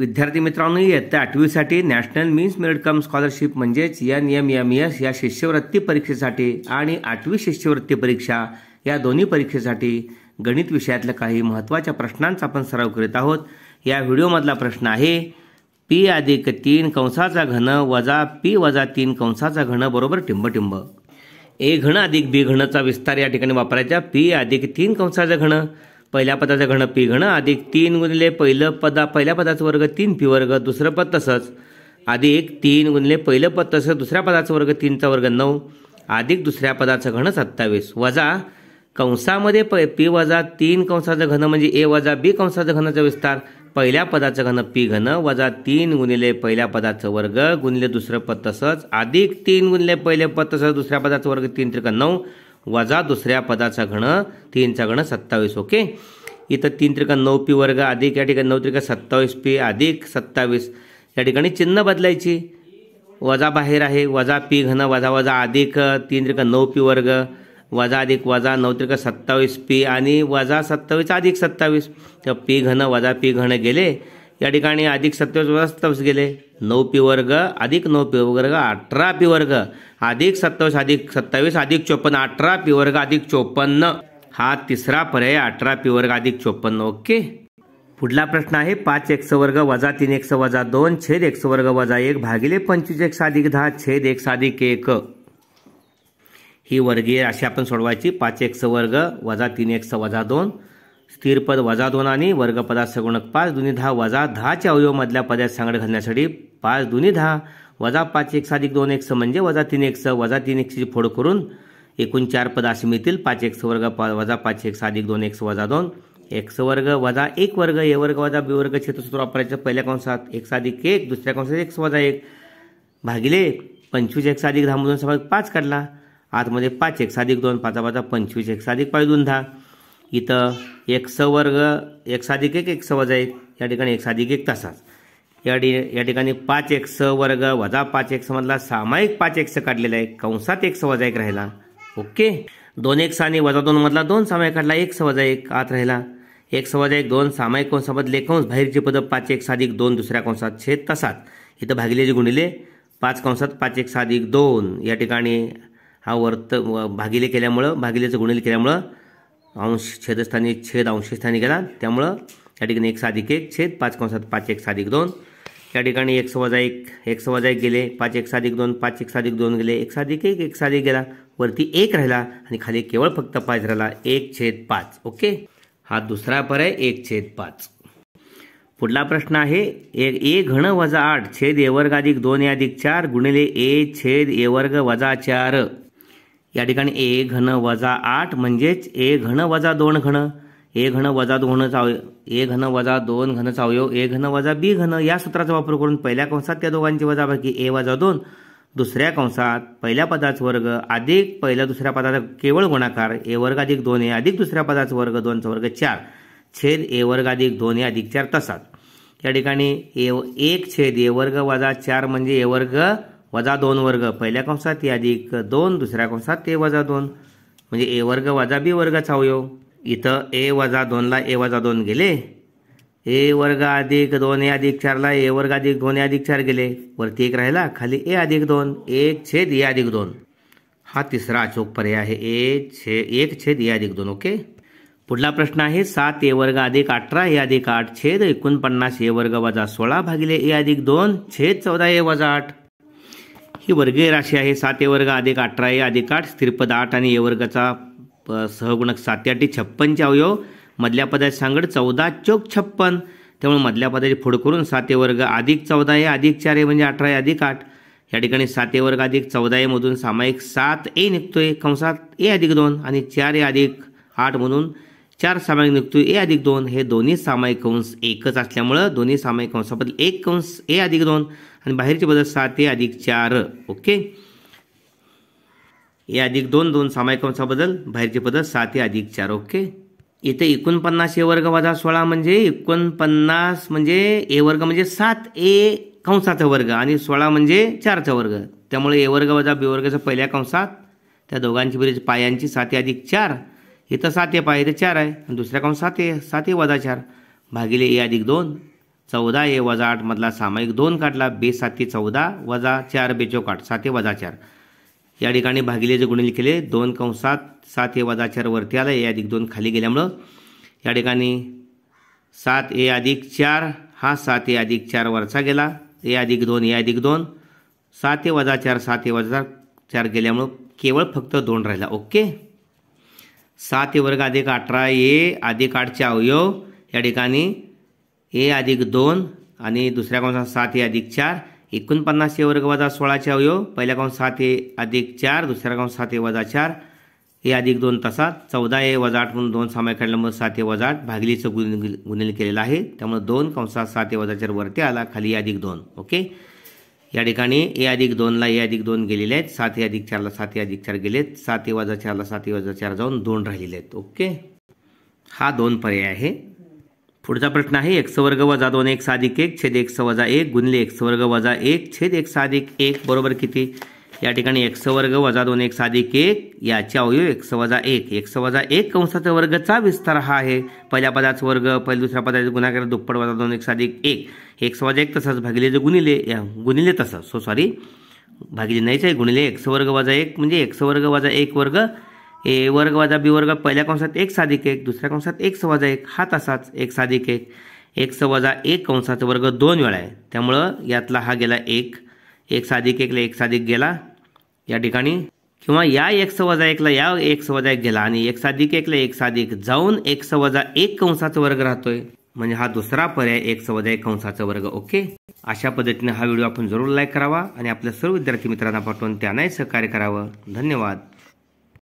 विद्यार्थी मित्रांनो इयत्ता आठवीसाठी national means merit cum scholarship म्हणजेच एन एम एम एस या शिष्यवृत्ती परीक्षेसाठी आणि आठवी शिष्यवृत्ती परीक्षा या दोन्ही परीक्षेसाठी गणित विषयातल्या काही महत्त्वाच्या प्रश्नांचा आपण सराव करीत आहोत या व्हिडिओमधला प्रश्न आहे पी अधिक तीन कंसाचा घन वजा पी वजा तीन कंसाचा घन बरोबर टिंबटिंब ए घन अधिक बी घनचा विस्तार या ठिकाणी वापरायचा पी अधिक तीन कंसाचा घन पहिल्या पदाचं घण पी घण अधिक तीन गुणले पहिलं पदा पहिल्या पदाचं वर्ग तीन पी वर्ग दुसरं पद तसंच अधिक तीन गुणले पहिलं पद तसं दुसऱ्या पदाचं वर्ग तीनचा वर्ग नऊ अधिक दुसऱ्या पदाचं घण सत्तावीस वजा कंसामध्ये प पी वजा तीन कंसाचं घन म्हणजे ए वजा बी कंसाचं घनाचा विस्तार पहिल्या पदाचं घन पी घन वजा तीन गुणिले पहिल्या पदाचं वर्ग गुणिले दुसरं पद तसंच अधिक तीन गुणिले पहिले पद तसंच दुसऱ्या पदाचं वर्ग तीन त्रिक नऊ वजा दुसऱ्या पदाचा घण तीनचा घण सत्तावीस ओके इथं तीन त्रिका नऊ पी वर्ग अधिक या ठिकाणी नऊ त्रिका सत्तावीस पी अधिक सत्तावीस या ठिकाणी चिन्ह बदलायची वजा बाहेर आहे वजा पी घन वजा वजा अधिक तीन त्रिका नऊ पी वर्ग वजा अधिक वजा नऊ त्रिका सत्तावीस पी आणि वजा सत्तावीस अधिक सत्तावीस तर पी घन वजा पी घन गेले या ठिकाणी अधिक सत्तावीस सत्तावीस गेले नऊ पी वर्ग अधिक नऊ पी वर्ग अठरा पी वर्ग अधिक सत्तावीस अधिक सत्तावीस अधिक चोपन्न अठरा पी वर्ग अधिक चोपन्न हा तिसरा पर्याय अठरा पी वर्ग अधिक चोपन्न ओके पुढला प्रश्न आहे पाच एक वर्ग वजा तीन एक वजा दोन छेद एक वर्ग वजा एक भागिले पंचवीस एक साधिक दहा छेद एक साधिक एक ही वर्गीय अशी आपण सोडवायची पाच एक वर्ग वजा तीन एक वजा दोन स्थिरपद वजा दोन आणि वर्गपदात सगुणक पाच दुनी दहा वजा दहाच्या अवयवमधल्या पदात सांगड घालण्यासाठी पाच दुनी दहा वजा पाच एक साधिक दोन एक स म्हणजे वजा तीन एक स वजा तीन एकची फोड करून एकूण चार पद असे मिळतील पाच एक वर्ग वजा पाच एक साधिक दोन एक वजा दोन स वर्ग वजा एक वर्ग ए वर्ग वजा बी वर्ग क्षेत्रसूत्र वापरायचं पहिल्या कंसात एक साधिक एक दुसऱ्या कंसात एक वजा एक भागिले पंचवीस एक साधिक दहा मधून पाच काढला आतमध्ये पाच एक साधिक दोन पाचा पाचा पंचवीस एक साधिक पाच दोन दहा इथं एक स वर्ग एक साधिक एक एक वजा एक या ठिकाणी एक साधिक एक तासाच या ठि या ठिकाणी पाच एक स वर्ग वजा पाच एक समजला सामायिक पाच एक स काढलेला आहे कंसात एक वजा एक राहिला ओके दोन एक साने वजा दोन मधला दोन सामायिक काढला एक सवाजा एक आत राहिला एक वजा एक दोन सामायिक कंसामधले कंस बाहेरचे पद पाच एक साधिक दोन दुसऱ्या कंसात छेद तासात इथं भागिलेचे गुणिले पाच कंसात पाच एक साधिक दोन या ठिकाणी हा वर्त भागिले केल्यामुळं भागिलेचं गुणिले केल्यामुळं अंश छेदस्थानी छेद अंशस्थानी गेला त्यामुळं या ठिकाणी एक साधिक एक छेद पाच कंसात पाच एक साधिक दोन या ठिकाणी एक वजा एक एक वजा एक गेले पाच एक साधिक दोन पाच एक साधिक दोन गेले एक साधिक एक एक साधिक गेला वरती एक राहिला आणि खाली केवळ फक्त पाच राहिला एक छेद पाच ओके हा दुसरा पर्याय एक छेद पाच पुढला प्रश्न आहे एक ए घण वजा आठ छेद ए वर्ग अधिक दोन या अधिक चार गुणिले ए छेद ए वर्ग वजा चार या ठिकाणी ए घन वजा आठ म्हणजेच ए घन वजा दोन घन ए घन वजा दोन चाव ए घन वजा दोन घन चावयो ए घन वजा बी घन या सूत्राचा वापर करून पहिल्या कंसात त्या दोघांची वजाबाकी ए वजा दोन दुसऱ्या कंसात पहिल्या पदाचा वर्ग अधिक पहिल्या दुसऱ्या पदाचा केवळ गुणाकार ए वर्ग अधिक दोन ए अधिक दुसऱ्या पदाचा वर्ग दोनचा वर्ग चार छेद ए वर्ग अधिक दोन ए अधिक चार तसाच या ठिकाणी ए एक छेद ए वर्ग वजा चार म्हणजे ए वर्ग वजा दोन वर्ग पहिल्या कंसात या अधिक दोन दुसऱ्या कंसात ते वजा दोन म्हणजे ए वर्ग वजा बी वर्गाचा अवयव इथं ए वजा दोनला ए वजा दोन गेले ए वर्ग अधिक दोन ए अधिक चारला ए वर्ग अधिक दोन ए अधिक चार गेले वरती एक राहिला खाली ए अधिक दोन एक छेद ए अधिक दोन हा तिसरा अचूक पर्याय आहे ए छे एक छेद ए अधिक दोन ओके पुढला प्रश्न आहे सात ए वर्ग अधिक अठरा ए अधिक आठ छेद एकोणपन्नास ए वर्ग वजा सोळा भागिले ए अधिक दोन छेद चौदा ए वजा आठ ही वर्गीय राशी आहे सात ए वर्ग अधिक अठरा ए अधिक आठ स्थिरपद आठ आणि ए वर्गाचा सहगुणक सात आठ छप्पनचे अवयव मधल्या पदाची सांगड चौदा चौक छप्पन त्यामुळे मधल्या पदाची फोड करून सात ए वर्ग अधिक चौदा ए अधिक चार ए म्हणजे अठरा ए अधिक आठ या ठिकाणी सात ए वर्ग अधिक चौदा मधून सामायिक सात ए निघतोय कंसात ए अधिक दोन आणि चार ए अधिक आठ म्हणून चार सामायिक निघतो ए अधिक दोन हे दोन्ही सामायिक कंस एकच असल्यामुळं दोन्ही सामायिक कंसाबद्दल एक कंस ए अधिक दोन आणि बाहेरचे बदल सात ए अधिक चार ओके ए अधिक दोन दोन सामायिक कंसाबद्दल बाहेरचे पद सात ए अधिक चार ओके इथे एकोणपन्नास ए वर्ग वजा सोळा म्हणजे एकोणपन्नास म्हणजे ए वर्ग म्हणजे सात ए कंसाचा वर्ग आणि सोळा म्हणजे चारचा वर्ग त्यामुळे ए वर्ग वजा बी वर्गाचा पहिल्या कंसात त्या दोघांची बरीच पायांची सात ए अधिक चार इथं सात ए पाय इथे चार आहे आणि दुसऱ्या काउन सात ए सात ए वजा चार भागिले ए अधिक दोन चौदा ए वजा आठ मधला सामायिक दोन काढला बे साती चौदा वजा चार बेचोकाठ सात ए वजा चार या ठिकाणी भागिले जे गुणिले केले दोन कंसात सात सात ए वजा चार वरती आला ए अधिक दोन खाली गेल्यामुळं या ठिकाणी सात ए अधिक चार हा सात ए अधिक चार वरचा गेला ए अधिक दोन ए अधिक दोन सात ए वजा चार सात ए वजा चार गेल्यामुळं केवळ फक्त दोन राहिला ओके सात ए वर्ग अधिक अठरा ए अधिक आठचे अवयव या ठिकाणी ए अधिक दोन आणि दुसऱ्या कंसात सात ए अधिक चार एकोणपन्नास ए वर्ग वजा सोळाचे अवयव पहिल्या कंस सात ए अधिक चार दुसऱ्या कंस सात ए वजा चार ए अधिक दोन तासात चौदा ए वजा आठ म्हणून दोन सामाय खेळल्यामुळे सात ए वजा आठ भागलीचं गुण गुणिले केलेलं आहे त्यामुळे दोन कंसात सात ए वजा चार वरती आला खाली अधिक दोन ओके या ठिकाणी ए अधिक दोनला ए अधिक दोन गेलेले आहेत सात ए अधिक चारला सात ए अधिक चार गेले आहेत सात ए वाजा चारला सात ए वाजा चार जाऊन दोन राहिलेले आहेत ओके हा दोन पर्याय आहे पुढचा प्रश्न आहे एक्स वर्ग वजा दोन एक अधिक एक छेद एक वजा एक गुणले एक्स वर्ग वजा एक छेद एक साधिक एक बरोबर किती या ठिकाणी एक्स वर्ग वजा दोन एक साधिक एक याचे अवयव एक्स वजा एक एक्स वजा एक कंसाचा वर्गचा विस्तार हा आहे पहिल्या पदाचा वर्ग पहिले दुसऱ्या पदाचे गुणाकार दुप्पट वजा दोन एक साधिक एक एक्स वजा एक तसंच भागिले जे गुणिले गुणिले तसं सो सॉरी भागिले नाहीच आहे गुणिले एक्स वर्ग वजा एक म्हणजे एक्स वर्ग वजा एक वर्ग ए वर्ग वजा बी वर्ग पहिल्या कंसात एक साधिक एक दुसऱ्या कंसात एक वजा एक हा तसाच एक साधिक एक एक्स वजा एक कंसाचा वर्ग दोन वेळा आहे त्यामुळं यातला हा गेला एक एक साधिक एकला एक साधिक गेला या ठिकाणी किंवा या एक वजा एकला या एक वजा एक गेला आणि एक साधिक एकला एक साधिक जाऊन एक वजा एक कंसाचा वर्ग राहतोय म्हणजे हा दुसरा पर्याय एक वजा एक कंसाचा वर्ग ओके अशा पद्धतीने हा व्हिडिओ आपण जरूर लाईक करावा आणि आपल्या सर्व विद्यार्थी मित्रांना पाठवून त्यांनाही सहकार्य करावं धन्यवाद